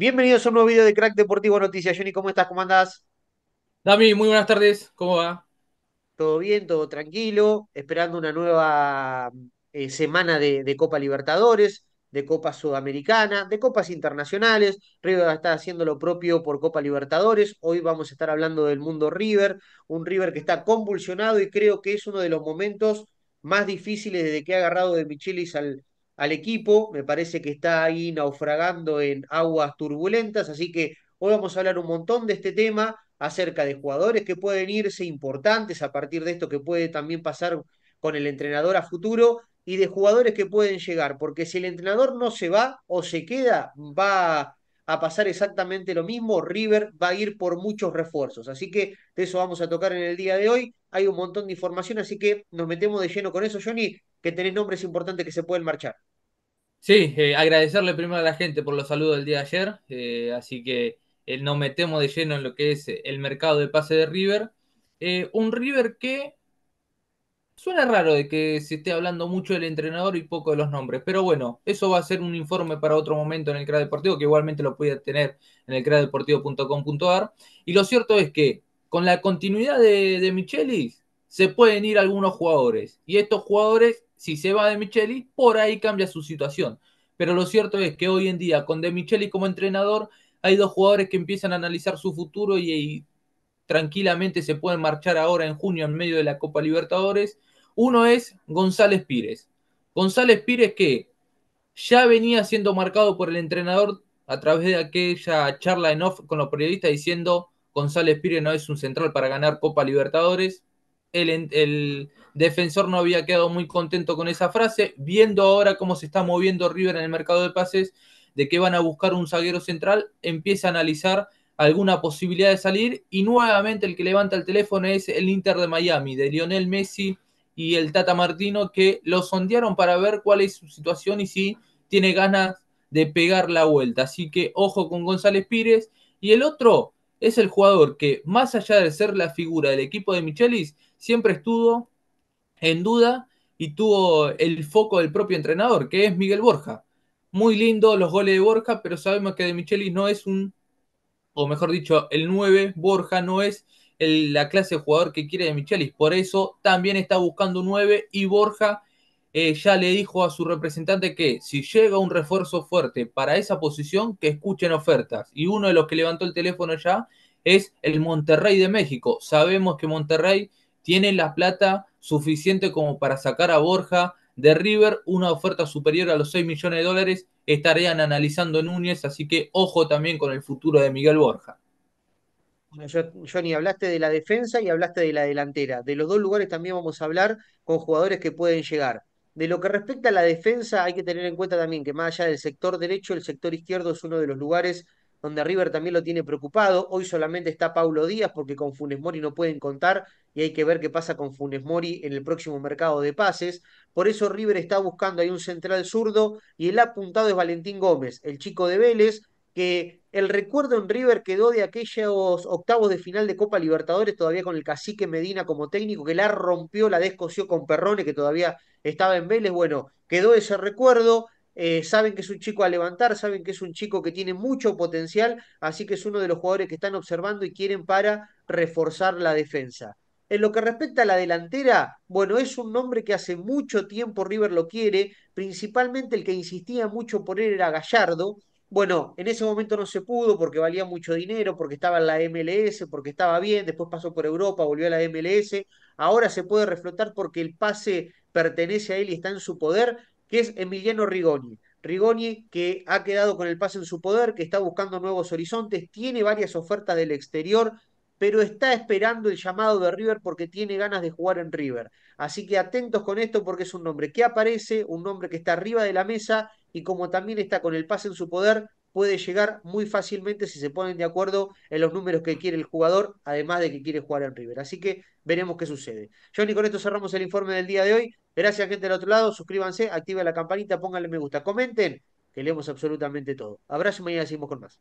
Bienvenidos a un nuevo video de Crack Deportivo Noticias. Johnny, ¿cómo estás? ¿Cómo andás? Dami, muy buenas tardes. ¿Cómo va? Todo bien, todo tranquilo. Esperando una nueva eh, semana de, de, Copa Libertadores, de Copa Sudamericana, de Copas Internacionales. River está haciendo lo propio por Copa Libertadores. Hoy vamos a estar hablando del mundo River, un River que está convulsionado y creo que es uno de los momentos más difíciles desde que ha agarrado de Michelis al, al equipo, me parece que está ahí naufragando en aguas turbulentas, así que hoy vamos a hablar un montón de este tema acerca de jugadores que pueden irse importantes a partir de esto que puede también pasar con el entrenador a futuro y de jugadores que pueden llegar, porque si el entrenador no se va o se queda, va a pasar exactamente lo mismo, River va a ir por muchos refuerzos, así que de eso vamos a tocar en el día de hoy, hay un montón de información, así que nos metemos de lleno con eso, Johnny, que tenés nombres importantes que se pueden marchar. Sí, eh, agradecerle primero a la gente por los saludos del día de ayer, eh, así que eh, nos metemos de lleno en lo que es el mercado de pase de River. un River que suena raro de que se esté hablando mucho del entrenador y poco de los nombres, pero bueno, eso va a ser un informe para otro momento en el CRA Deportivo, que igualmente lo puede tener en el cradeportivo.com.ar. Y lo cierto es que con la continuidad de, de Michelis, se pueden ir algunos jugadores. Y estos jugadores, si se va de Micheli, por ahí cambia su situación. Pero lo cierto es que hoy en día, con De Micheli como entrenador, hay dos jugadores que empiezan a analizar su futuro y, y tranquilamente se pueden marchar ahora en junio en medio de la Copa Libertadores. Uno es González Pires. González Pires que ya venía siendo marcado por el entrenador a través de aquella charla en off con los periodistas diciendo González Pires no es un central para ganar Copa Libertadores el, defensor no había quedado muy contento con esa frase. Viendo ahora cómo se está moviendo River en el mercado de pases, de que van a buscar un zaguero central, empieza a analizar alguna posibilidad de salir. Y nuevamente el que levanta el teléfono es el Inter de Miami, de Lionel Messi y el Tata Martino, que lo sondearon para ver cuál es su situación y si tiene ganas de pegar la vuelta. Así que ojo con González Pires. Y el otro, es el jugador que, más allá de ser la figura del equipo de Michelis, siempre estuvo en duda y tuvo el foco del propio entrenador, que es Miguel Borja. Muy lindo los goles de Borja, pero sabemos que de Michelis no es un, o mejor dicho, el 9, Borja no es la clase de jugador que quiere de Michelis. Por eso también está buscando un 9 y Borja eh, ya le dijo a su representante que si llega un refuerzo fuerte para esa posición, que escuchen ofertas. Y uno de los que levantó el teléfono ya es el Monterrey de México. Sabemos que Monterrey tiene la plata suficiente como para sacar a Borja de River. Una oferta superior a los 6 millones de dólares estarían analizando Núñez, así que ojo también con el futuro de Miguel Borja. Johnny, hablaste de la defensa y hablaste de la delantera. De los dos lugares también vamos a hablar con jugadores que pueden llegar. De lo que respecta a la defensa, hay que tener en cuenta también que más allá del sector derecho, el sector izquierdo es uno de los lugares donde River también lo tiene preocupado. Hoy solamente está Paulo Díaz porque con Funes Mori no pueden contar y hay que ver qué pasa con Funes Mori en el próximo mercado de pases. Por eso River está buscando ahí un central zurdo y el apuntado es Valentín Gómez, el chico de Vélez, que el recuerdo en River quedó de aquellos octavos de final de Copa Libertadores, todavía con el cacique Medina como técnico, que la rompió, la descosió con Perrone, que todavía estaba en Vélez. Bueno, quedó ese recuerdo. Eh, saben que es un chico a levantar, saben que es un chico que tiene mucho potencial, así que es uno de los jugadores que están observando y quieren para reforzar la defensa. En lo que respecta a la delantera, bueno, es un nombre que hace mucho tiempo River lo quiere, principalmente el que insistía mucho por él era Gallardo, bueno, en ese momento no se pudo porque valía mucho dinero, porque estaba en la MLS, porque estaba bien, después pasó por Europa, volvió a la MLS, ahora se puede reflotar porque el pase pertenece a él y está en su poder, que es Emiliano Rigoni. Rigoni, que ha quedado con el pase en su poder, que está buscando nuevos horizontes, tiene varias ofertas del exterior, pero está esperando el llamado de River porque tiene ganas de jugar en River. Así que atentos con esto porque es un nombre que aparece, un nombre que está arriba de la mesa y como también está con el pase en su poder, puede llegar muy fácilmente si se ponen de acuerdo en los números que quiere el jugador, además de que quiere jugar en River. Así que veremos qué sucede. Johnny, con esto cerramos el informe del día de hoy. Gracias, gente del otro lado. Suscríbanse, activen la campanita, pónganle me gusta, comenten, que leemos absolutamente todo. Abrazo y mañana seguimos con más.